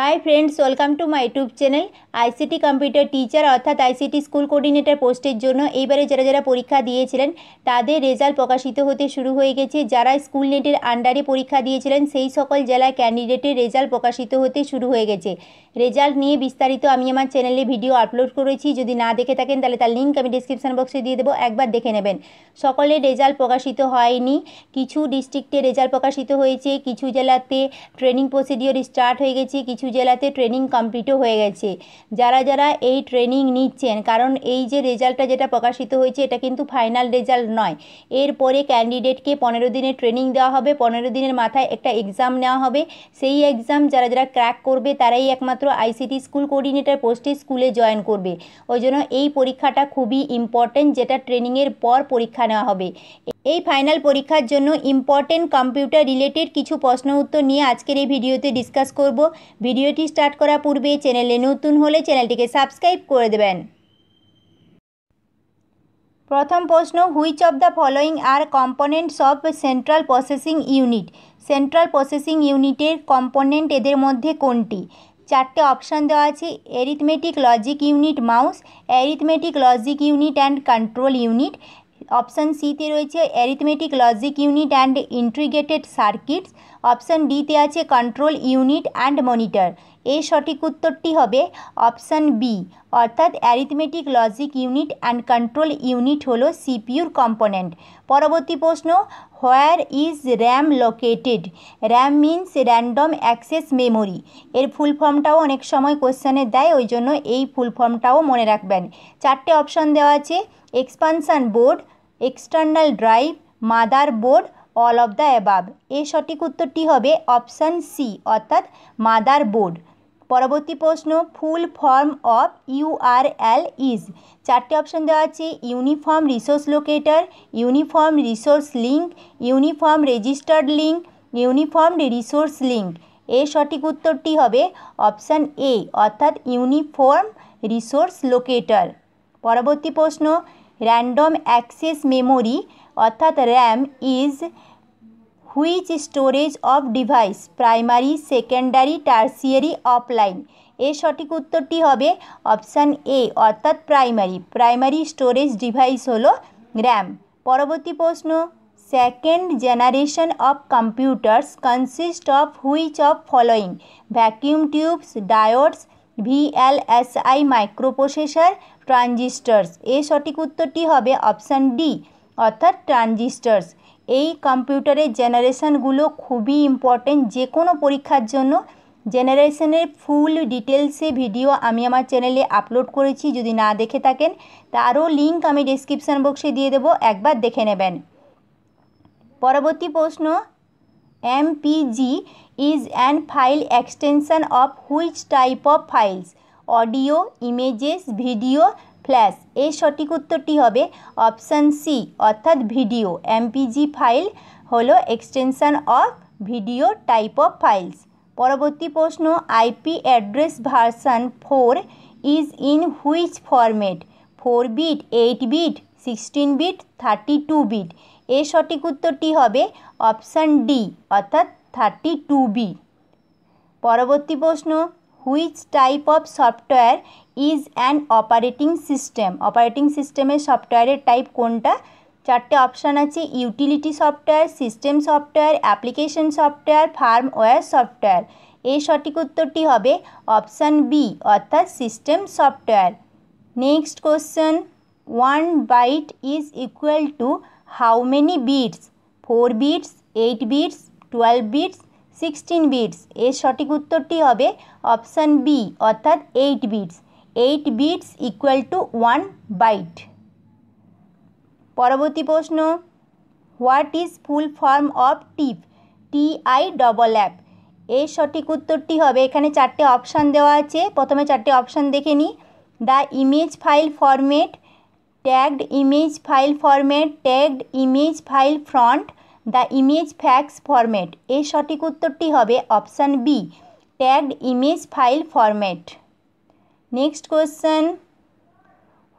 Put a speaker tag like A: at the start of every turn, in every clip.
A: high friends welcome to my YouTube channel ICT computer teacher অর্থাৎ ICT school coordinator পোস্টের জন্য এইবারে যারা যারা পরীক্ষা দিয়েছিলেন তাদের রেজাল্ট প্রকাশিত হতে শুরু হয়ে গেছে যারা স্কুল নেটের আন্ডারে পরীক্ষা দিয়েছিলেন সেই সকল জেলায় ক্যান্ডিডেটের রেজাল্ট প্রকাশিত হতে শুরু হয়ে গেছে রেজাল্ট নিয়ে বিস্তারিত আমি আমার চ্যানেলে ভিডিও আপলোড করেছি যদি না দেখে থাকেন তাহলে তার লিঙ্ক আমি ডিসক্রিপশান বক্সে দিয়ে দেবো একবার দেখে নেবেন সকলের রেজাল্ট প্রকাশিত হয়নি কিছু ডিস্ট্রিক্টে রেজাল্ট প্রকাশিত হয়েছে কিছু জেলাতে ট্রেনিং প্রসিডিওর স্টার্ট হয়ে গেছে কিছু জেলাতে ট্রেনিং কমপ্লিটও হয়ে গেছে যারা যারা এই ট্রেনিং নিচ্ছেন কারণ এই যে রেজাল্টটা যেটা প্রকাশিত হয়েছে এটা কিন্তু ফাইনাল রেজাল্ট নয় এরপরে ক্যান্ডিডেটকে পনেরো দিনের ট্রেনিং দেওয়া হবে পনেরো দিনের মাথায় একটা এক্সাম নেওয়া হবে সেই এক্সাম যারা যারা ক্র্যাক করবে তারাই একমাত্র আইসিটি স্কুল কোর্ডিনেটর পোস্টে স্কুলে জয়েন করবে ওই জন্য এই পরীক্ষাটা খুবই ইম্পর্ট্যান্ট যেটা ট্রেনিংয়ের পর পরীক্ষা নেওয়া হবে এই ফাইনাল পরীক্ষার জন্য ইম্পর্টেন্ট কম্পিউটার রিলেটেড কিছু প্রশ্ন উত্তর নিয়ে আজকের এই ভিডিওতে ডিসকাস করব ভিডিওটি স্টার্ট করার পূর্বে চ্যানেলে নতুন হলে চ্যানেলটিকে সাবস্ক্রাইব করে দেবেন প্রথম প্রশ্ন which of the following are components of central processing unit central processing ইউনিটের কম্পোনেন্ট এদের মধ্যে কোনটি চারটে অপশান দেওয়া আছে arithmetic logic unit mouse arithmetic logic unit and control unit option সিতে রয়েছে arithmetic logic unit and integrated circuits option ডিতে আছে কন্ট্রোল ইউনিট অ্যান্ড মনিটর এই সঠিক উত্তরটি হবে অপশান বি অর্থাৎ arithmetic logic unit and control unit হলো সিপিউর কম্পোনেন্ট পরবর্তী প্রশ্ন where is RAM located RAM means random access memory এর ফুল ফর্মটাও অনেক সময় কোশ্চেনে দেয় ওই জন্য এই ফুল ফর্মটাও মনে রাখবেন চারটে অপশান দেওয়া আছে expansion board external drive motherboard all of the above এ সঠিক উত্তরটি হবে অপশান সি অর্থাৎ মাদার বোর্ড পরবর্তী প্রশ্ন full form of URL is চারটি অপশান দেওয়া আছে uniform resource locator uniform resource link uniform registered link uniform resource link এ সঠিক উত্তরটি হবে অপশান এ অর্থাৎ ইউনিফর্ম রিসোর্স লোকেটার পরবর্তী প্রশ্ন র্যান্ডম অ্যাক্সেস মেমোরি অর্থাৎ RAM is which storage of device primary secondary tertiary offline এর সঠিক উত্তরটি হবে অপশান এ অর্থাৎ প্রাইমারি প্রাইমারি স্টোরেজ ডিভাইস হল র্যাম পরবর্তী প্রশ্ন second generation of computers consist of which of following vacuum tubes diodes VLSI microprocessor transistors এ সঠিক উত্তরটি হবে অপশান ডি অর্থাৎ ট্রানজিস্টার্স এই কম্পিউটারের জেনারেশানগুলো খুবই ইম্পর্টেন্ট যে কোনো পরীক্ষার জন্য জেনারেশনের ফুল ডিটেলসে ভিডিও আমি আমার চ্যানেলে আপলোড করেছি যদি না দেখে থাকেন তারও লিঙ্ক আমি ডিসক্রিপশান বক্সে দিয়ে দেব একবার দেখে নেবেন পরবর্তী প্রশ্ন MPG is and file extension of which type of files audio images video flash এর সঠিক উত্তরটি হবে অপশান সি অর্থাৎ ভিডিও এমপিজি ফাইল হলো extension of video type of files পরবর্তী প্রশ্ন IP address version four is in which format four bit eight bit sixteen bit thirty two bit এর সঠিক উত্তরটি হবে অপশান ডি অর্থাৎ থার্টি টু বি পরবর্তী প্রশ্ন which type of software is an operating system operating সিস্টেমের সফটওয়্যারের type কোনটা চারটে অপশান আছে utility software system software application software firmware software এর সঠিক উত্তরটি হবে অপশান বি অর্থাৎ system software next question one byte is equal to how many bits four bits eight bits twelve bits sixteen bits এর সঠিক উত্তরটি হবে অপশান বি অর্থাৎ eight bits eight bits equal to one byte পরবর্তী প্রশ্ন what is full form of tip T I double app এর সঠিক উত্তরটি হবে এখানে চারটে অপশান দেওয়া আছে প্রথমে চারটে অপশান দেখে নিই the image file format tagged image file format tagged image file front the image fax format এর সঠিক উত্তরটি হবে option B tagged image file format next question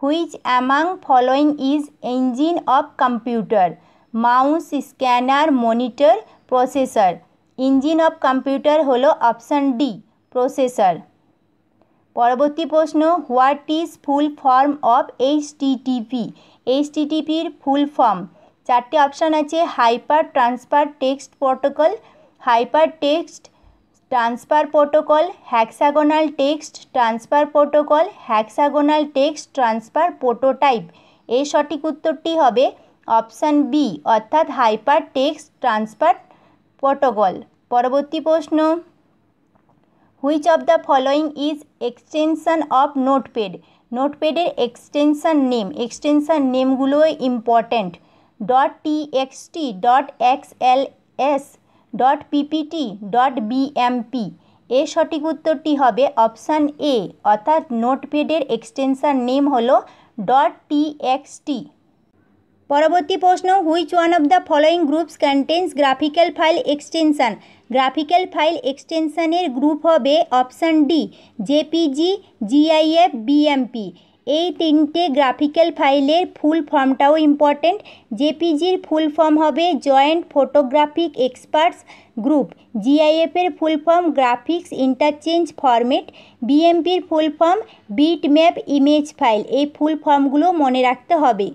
A: which among following is engine of computer mouse scanner monitor processor engine of computer হলো option D processor পরবর্তী প্রশ্ন what is full form of HTTP এইচটিটিপির full form চারটে option আছে hyper transfer text protocol hyper text transfer protocol hexagonal text transfer protocol hexagonal text transfer prototype এই সঠিক উত্তরটি হবে অপশান বি অর্থাৎ হাইপার টেক্সট ট্রান্সফার প্রোটোকল পরবর্তী প্রশ্ন which of the following is extension of notepad নোটপ্যাডের extension name extension নেমগুলো important dot TXT dot XLS dot PPT dot BMP এ সঠিক উত্তরটি হবে অপশান এ অর্থাৎ নোটপ্যাডের এক্সটেনশান নেম হল ডট টিএক্সটি পরবর্তী প্রশ্ন which one of the following groups contains graphical file extension graphical file এক্সটেনশানের গ্রুপ হবে option D JPG GIF BMP এই তিনটে গ্রাফিক্যাল ফাইলের ফুল ফর্মটাও ইম্পর্ট্যান্ট জেপিজির ফুল ফর্ম হবে জয়েন্ট ফটোগ্রাফিক এক্সপার্টস গ্রুপ জিআইএফের full form graphics interchange format বিএমপির full form bit map image file এই ফুল ফর্মগুলো মনে রাখতে হবে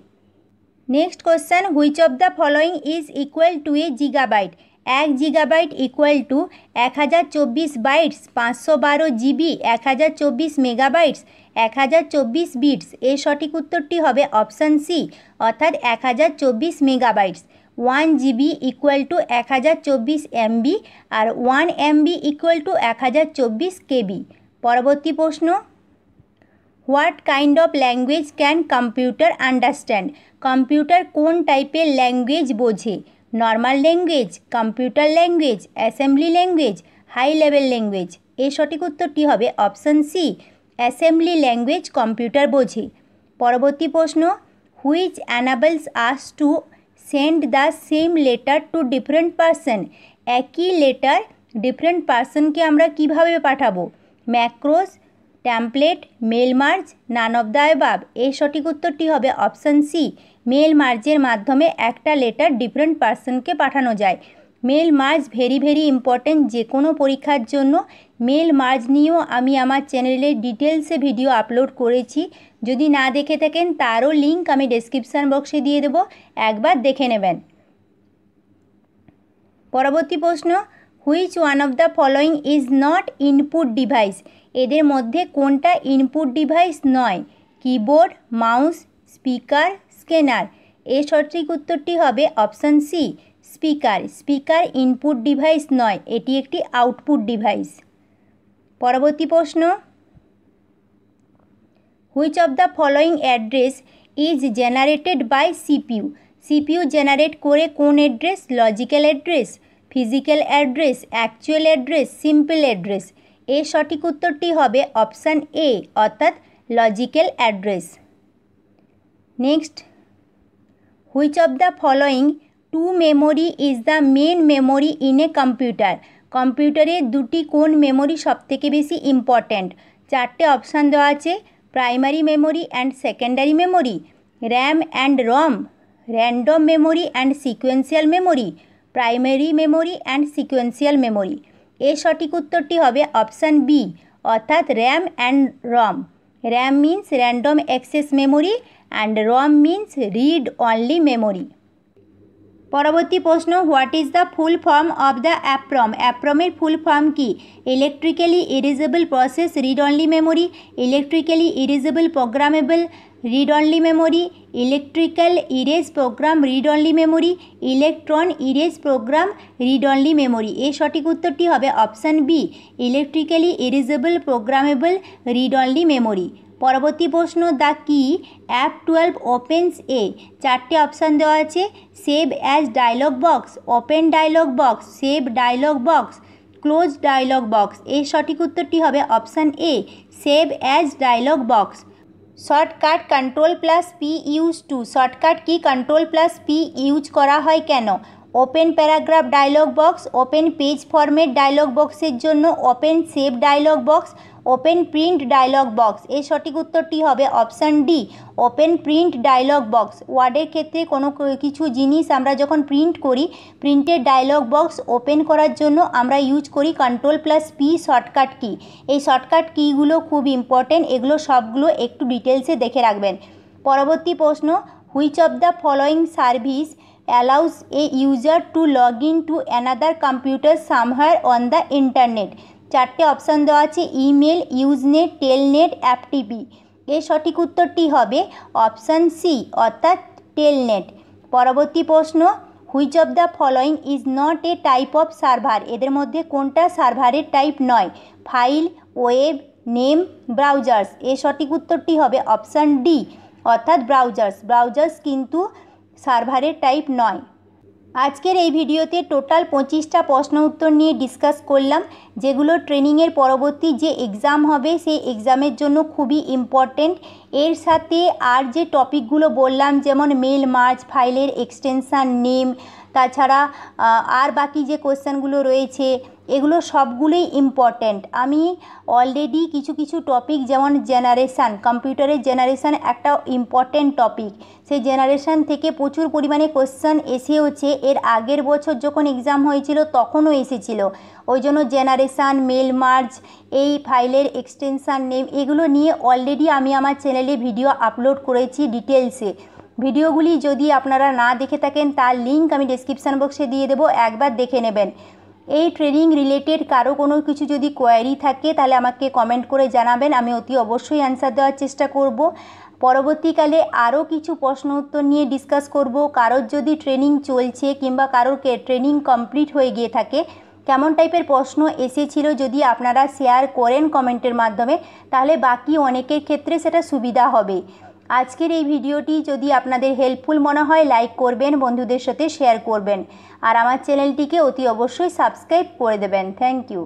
A: next question which of the following is equal to a gigabyte এক জিগাবাইট ইকুয়াল টু এক হাজার চব্বিশ বাইটস পাঁচশো বারো জিবি এক হাজার চব্বিশ মেগাবাইটস এক হাজার চব্বিশ বিটস এর সঠিক উত্তরটি হবে অপশান সি অর্থাৎ এক হাজার চব্বিশ megabytes one GB equal to এক হাজার চব্বিশ এমবি আর ওয়ান এমবি ইকুয়াল টু এক হাজার চব্বিশ কেবি পরবর্তী প্রশ্ন what kind of language can computer understand computer কোন টাইপের ল্যাঙ্গুয়েজ বোঝে normal language computer language assembly language high level language এই সঠিক উত্তরটি হবে option C assembly language computer বোঝে পরবর্তী প্রশ্ন which enables us to send the same letter to different person একই লেটার ডিফারেন্ট পার্সনকে আমরা কিভাবে পাঠাবো macros template mail merge none of the above সঠিক উত্তরটি হবে অপশান সি মেল মার্জের মাধ্যমে একটা লেটার ডিফারেন্ট পার্সনকে পাঠানো যায় mail merge very very important যে কোনো পরীক্ষার জন্য মেল মার্জ নিয়েও আমি আমার চ্যানেলে ডিটেলসে ভিডিও আপলোড করেছি যদি না দেখে থাকেন তারও লিঙ্ক আমি ডেসক্রিপশান বক্সে দিয়ে দেব একবার দেখে নেবেন পরবর্তী প্রশ্ন which one of the following is not input device এদের মধ্যে কোনটা ইনপুট ডিভাইস নয় কিবোর্ড মাউস স্পিকার স্ক্যানার এর সঠিক উত্তরটি হবে option C speaker speaker input device নয় এটি একটি আউটপুট ডিভাইস পরবর্তী প্রশ্ন which of the following address is generated by CPU CPU generate করে কোন address logical address physical address actual address simple address এর সঠিক উত্তরটি হবে অপশান এ অর্থাৎ logical address next which of the following two memory is the main memory in a computer কম্পিউটারে দুটি কোন মেমোরি সবথেকে বেশি ইম্পর্ট্যান্ট চারটে অপশান দেওয়া আছে primary memory and secondary memory RAM and ROM random memory and sequential memory primary memory and sequential memory এর সঠিক উত্তরটি হবে অপশান বি অর্থাৎ RAM and ROM RAM means random access memory and ROM means read only memory পরবর্তী প্রশ্ন what is the full form of the EPROM অ্যাপ্রমের full form কি electrically erasable process read only memory electrically erasable programmable read only memory electrical erase program read only memory electron erase program read only memory এর সঠিক উত্তরটি হবে option B electrically erasable programmable read only memory পরবর্তী প্রশ্ন the কি app twelve opens এ চারটে option দেওয়া আছে save as dialog box open dialog box save dialog box close dialog box এর সঠিক উত্তরটি হবে option A save as dialog box shortcut control plus P use to shortcut key control plus P use করা হয় কেন open paragraph dialog box open page format dialog বক্সের জন্য open save dialog box open print dialog box এর সঠিক উত্তরটি হবে option D open print dialog box ওয়ার্ডের ক্ষেত্রে কোনো কিছু জিনিস আমরা যখন প্রিন্ট করি প্রিন্টের ডায়লগ বক্স ওপেন করার জন্য আমরা ইউজ করি control plus P shortcut key এই শর্টকাট কিগুলো খুব ইম্পর্টেন্ট এগুলো সবগুলো একটু ডিটেলসে দেখে রাখবেন পরবর্তী প্রশ্ন which of the following service allows a user to log in to another computer somewhere on the internet চারটে অপশান দেওয়া আছে ইমেল ইউজনেট টেলনেট অ্যাপটিপি এর সঠিক উত্তরটি হবে অপশান সি অর্থাৎ টেলনেট পরবর্তী প্রশ্ন which of the following is not a type of server এদের মধ্যে কোনটা সার্ভারের টাইপ নয় ফাইল ওয়েব নেম ব্রাউজার্স এর সঠিক উত্তরটি হবে অপশান ডি অর্থাৎ ব্রাউজার্স ব্রাউজার্স কিন্তু সার্ভারের টাইপ নয় আজকের এই ভিডিওতে টোটাল পঁচিশটা প্রশ্ন উত্তর নিয়ে ডিসকাস করলাম যেগুলো ট্রেনিংয়ের পরবর্তী যে এক্সাম হবে সেই এক্সামের জন্য খুবই ইম্পর্টেন্ট এর সাথে আর যে টপিকগুলো বললাম যেমন মেল মার্চ ফাইলের এক্সটেনশান নেম তাছাড়া আর বাকি যে কোশ্চেনগুলো রয়েছে এগুলো সবগুলোই ইম্পর্ট্যান্ট আমি অলরেডি কিছু কিছু টপিক যেমন জেনারেশান কম্পিউটারের জেনারেশান একটা ইম্পর্ট্যান্ট টপিক সেই জেনারেশান থেকে প্রচুর পরিমাণে কোশ্চেন এসেওছে এর আগের বছর যখন এক্সাম হয়েছিল তখনও এসেছিল ওই জন্য জেনারেশান মেল মার্জ এই ফাইলের এক্সটেনশান নেম এগুলো নিয়ে অলরেডি আমি আমার চ্যানেলে ভিডিও আপলোড করেছি ডিটেলসে ভিডিওগুলি যদি আপনারা না দেখে থাকেন তার লিঙ্ক আমি ডিসক্রিপশান বক্সে দিয়ে দেবো একবার দেখে নেবেন এই ট্রেনিং রিলেটেড কারো কোনো কিছু যদি কোয়ারি থাকে তাহলে আমাকে কমেন্ট করে জানাবেন আমি অতি অবশ্যই অ্যান্সার দেওয়ার চেষ্টা করব পরবর্তীকালে আরও কিছু প্রশ্ন উত্তর নিয়ে ডিসকাস করব কারোর যদি ট্রেনিং চলছে কিংবা কারোর ট্রেনিং কমপ্লিট হয়ে গিয়ে থাকে কেমন টাইপের প্রশ্ন এসেছিল যদি আপনারা শেয়ার করেন কমেন্টের মাধ্যমে তাহলে বাকি অনেকের ক্ষেত্রে সেটা সুবিধা হবে আজকের এই ভিডিওটি যদি আপনাদের হেল্পফুল মনে হয় লাইক করবেন বন্ধুদের সাথে শেয়ার করবেন আর আমার চ্যানেলটিকে অতি অবশ্যই সাবস্ক্রাইব করে দেবেন থ্যাংক ইউ